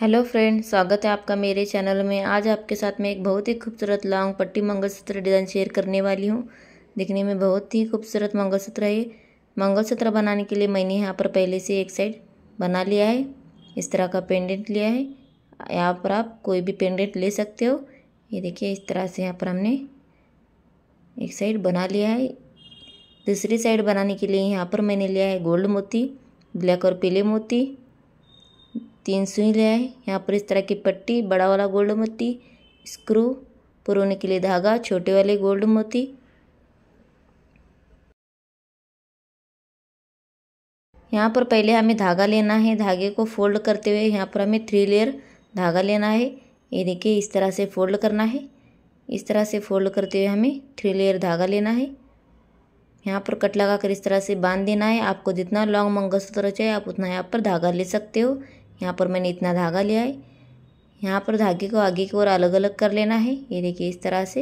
hello friend स्वागत है आपका मेरे चैनल में आज आपके साथ मैं एक बहुत ही खूबसूरत लॉन्ग पट्टी मंगलसूत्र डिज़ाइन शेयर करने वाली हूँ दिखने में बहुत ही खूबसूरत मंगलसूत्र है मंगलसूत्र बनाने के लिए मैंने यहाँ पर पहले से एक साइड बना लिया है इस तरह का पेंडेंट लिया है यहाँ पर आप कोई भी पेंडेंट ले सकते हो ये देखिए इस तरह से यहाँ पर हमने एक साइड बना लिया है दूसरी साइड बनाने के लिए यहाँ पर मैंने लिया है गोल्ड मोती ब्लैक और पीले मोती तीन सुई ले आए यहाँ पर इस तरह की पट्टी बड़ा वाला गोल्ड मोती स्क्रू पुरोने के लिए धागा छोटे वाले गोल्ड मोती यहाँ पर पहले हमें धागा लेना है धागे को फोल्ड करते हुए यहाँ पर हमें थ्री लेयर धागा लेना है ये देखिए इस तरह से फोल्ड करना है इस तरह से फोल्ड करते हुए हमें थ्री लेयर धागा लेना है यहाँ पर कट लगा कर इस तरह से बांध देना है आपको जितना लॉन्ग मंगलसूत्र चाहिए आप उतना यहाँ पर धागा ले सकते हो यहाँ पर मैंने इतना धागा लिया है यहाँ पर धागे को आगे की ओर अलग अलग कर लेना है ये देखिए इस तरह से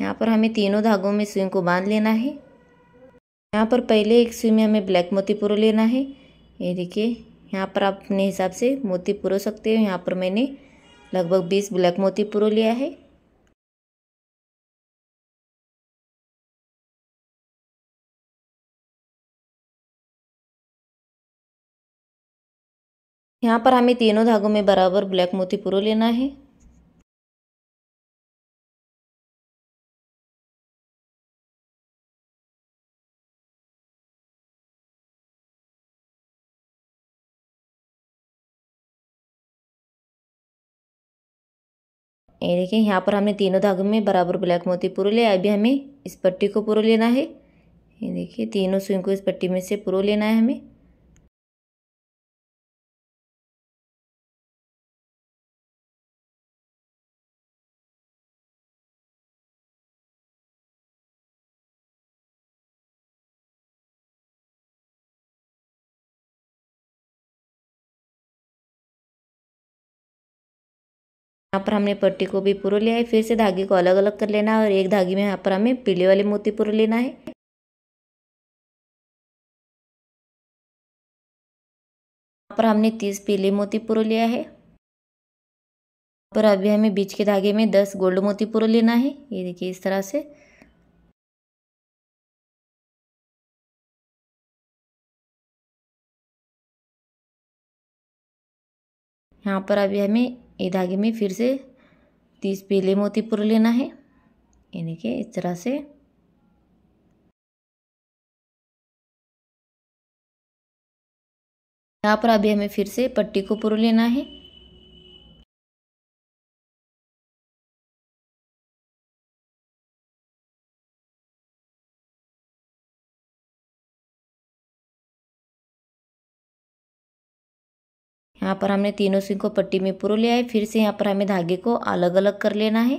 यहाँ पर हमें तीनों धागों में सुई को बांध लेना है यहाँ पर पहले एक सुई में हमें ब्लैक मोती पुरो लेना है ये देखिए यहाँ पर आप अपने हिसाब से मोती पुरो सकते हो यहाँ पर मैंने लगभग 20 ब्लैक मोती पुरो लिया है यहाँ पर हमें तीनों धागों में बराबर ब्लैक मोती पुरो लेना है ये देखिए यहाँ पर हमने तीनों धागों में बराबर ब्लैक मोती पुरो लिया अभी हमें इस पट्टी को पुरो लेना है ये देखिए तीनों सुई को इस पट्टी में से पुरो लेना है हमें यहाँ पर हमने पट्टी को भी पूरा लिया है फिर से धागे को अलग अलग कर लेना है और एक धागे में यहाँ पर हमें पीले वाले मोती पूरा लेना है यहाँ पर हमने तीस पीले मोती पूरा लिया है पर अभी हमें बीच के धागे में दस गोल्ड मोती पूरा लेना है ये देखिए इस तरह से यहाँ पर अभी हमें ये धागे में फिर से तीस पीले मोती पुर लेना है यानी कि इस तरह से यहाँ पर अभी हमें फिर से पट्टी को पुर लेना है यहाँ पर हमने तीनों सिंह को पट्टी में पुरो लिया है फिर से यहाँ पर हमें धागे को अलग अलग कर लेना है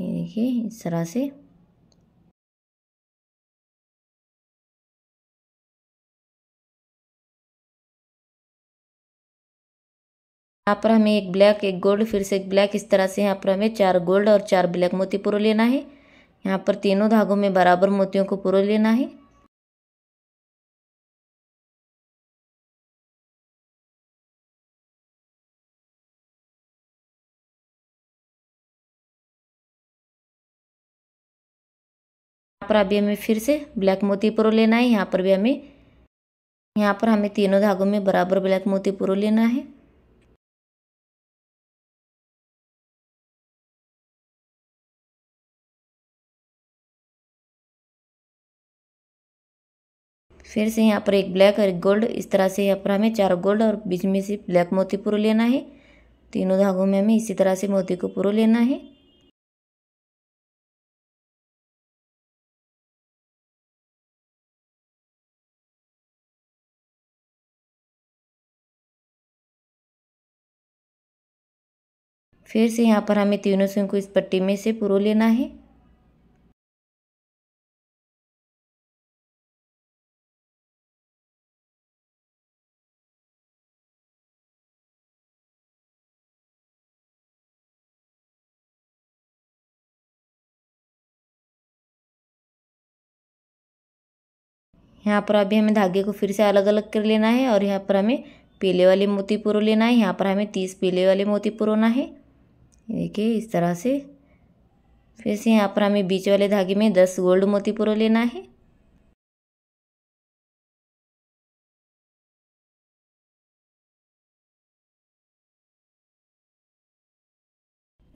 ये देखिए इस तरह से यहाँ पर हमें एक ब्लैक एक गोल्ड फिर से एक ब्लैक इस तरह से यहाँ पर हमें चार गोल्ड और चार ब्लैक मोती पुरो लेना है यहाँ पर तीनों धागों में बराबर मोतियों को पुरो लेना है पर अभी हमें फिर से ब्लैक मोती पुरो लेना है यहाँ पर भी हमें यहाँ पर हमें तीनों धागों में बराबर ब्लैक मोती पुरो लेना है फिर से यहाँ पर एक ब्लैक और एक गोल्ड इस तरह से यहाँ पर हमें चार गोल्ड और बीच में से ब्लैक मोती पुरो लेना है तीनों धागों में हमें इसी तरह से मोती को पुरो लेना है फिर से यहाँ पर हमें तीनों सुई को इस पट्टी में से पुरो लेना है यहाँ पर अभी हमें धागे को फिर से अलग अलग कर लेना है और यहाँ पर हमें पीले वाले मोती पुरो लेना है यहाँ पर हमें तीस पीले वाले मोती पुरोना है देखिए इस तरह से फिर से यहाँ पर हमें बीच वाले धागे में दस गोल्ड मोतीपुरो लेना है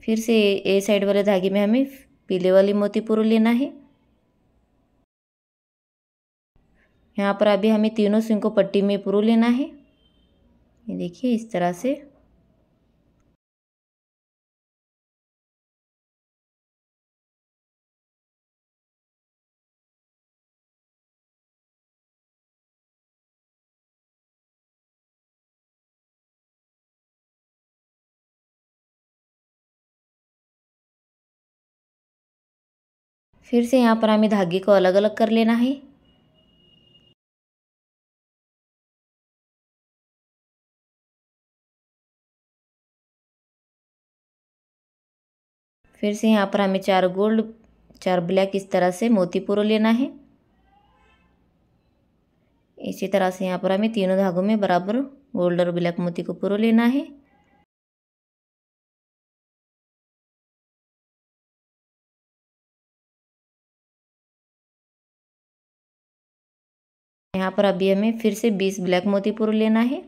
फिर से ए साइड वाले धागे में हमें पीले वाली मोतीपुरो लेना है यहाँ पर अभी हमें तीनों सिंह को पट्टी में पुरो लेना है ये देखिए इस तरह से फिर से यहाँ पर हमें धागे को अलग अलग कर लेना है फिर से यहाँ पर हमें चार गोल्ड चार ब्लैक इस तरह से मोती पूरा लेना है इसी तरह से यहाँ पर हमें तीनों धागों में बराबर गोल्ड और ब्लैक मोती को पूरा लेना है यहाँ पर अभी हमें फिर से बीस ब्लैक मोती पुरो लेना है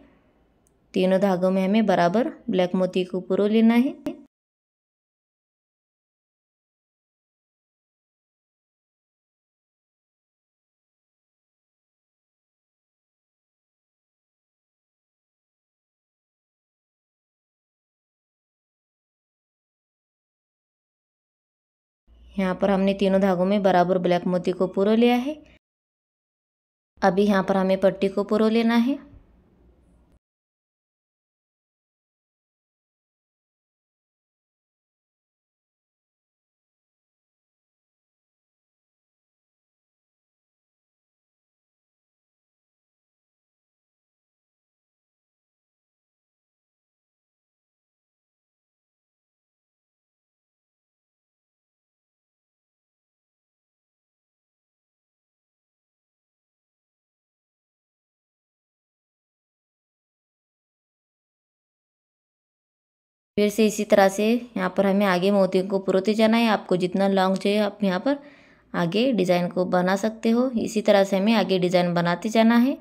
तीनों धागों में हमें बराबर ब्लैक मोती को पुरो लेना है यहाँ पर हमने तीनों धागों में बराबर ब्लैक मोती को पूरा लिया है अभी यहाँ पर हमें पट्टी को पुरो लेना है फिर से इसी तरह से यहाँ पर हमें आगे मोतियों को पुरोते जाना है आपको जितना लॉन्ग चाहिए आप यहाँ पर आगे डिज़ाइन को बना सकते हो इसी तरह से हमें आगे डिज़ाइन बनाते जाना है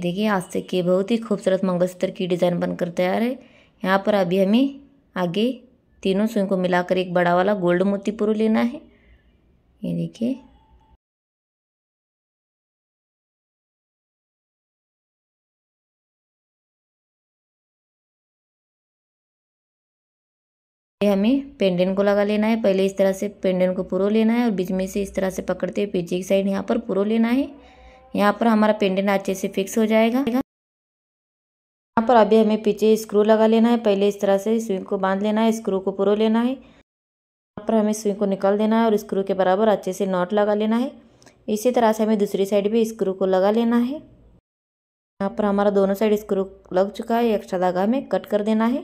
देखिए हाथ से किए बहुत ही खूबसूरत मंगलसूत्र की डिज़ाइन बनकर तैयार है यहाँ पर अभी हमें आगे तीनों सुई को मिलाकर एक बड़ा वाला गोल्ड मोती पुरु लेना है ये देखिए ये हमें पेंडेंट को लगा लेना है पहले इस तरह से पेंडेंट को पुरो लेना है और बीच में से इस तरह से पकड़ते हुए पीछे की साइड यहाँ पर पुरो लेना है यहाँ पर हमारा पेंडेंट अच्छे से फिक्स हो जाएगा यहाँ पर अभी हमें पीछे स्क्रू लगा लेना है पहले इस तरह से स्विंग को बांध लेना है स्क्रू को पुरो लेना है यहाँ पर हमें स्विंग को निकाल देना है और स्क्रू के बराबर अच्छे से नॉट लगा लेना है इसी तरह से हमें दूसरी साइड भी स्क्रू को लगा लेना है यहाँ पर हमारा दोनों साइड स्क्रू लग चुका है एक्स्ट्रा धागा हमें कट कर देना है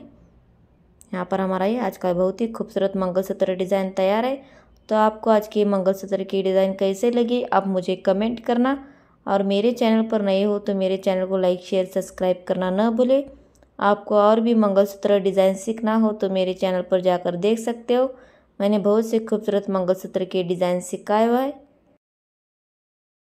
यहाँ पर हमारा ये आज का बहुत ही खूबसूरत मंगलसूत्र डिज़ाइन तैयार है तो आपको आज की मंगलसूत्र की डिज़ाइन कैसे लगी आप मुझे कमेंट करना और मेरे चैनल पर नए हो तो मेरे चैनल को लाइक शेयर सब्सक्राइब करना न भूलें आपको और भी मंगलसूत्र डिज़ाइन सीखना हो तो मेरे चैनल पर जाकर देख सकते हो मैंने बहुत से खूबसूरत मंगलसूत्र के डिज़ाइन सिखाए हुआ है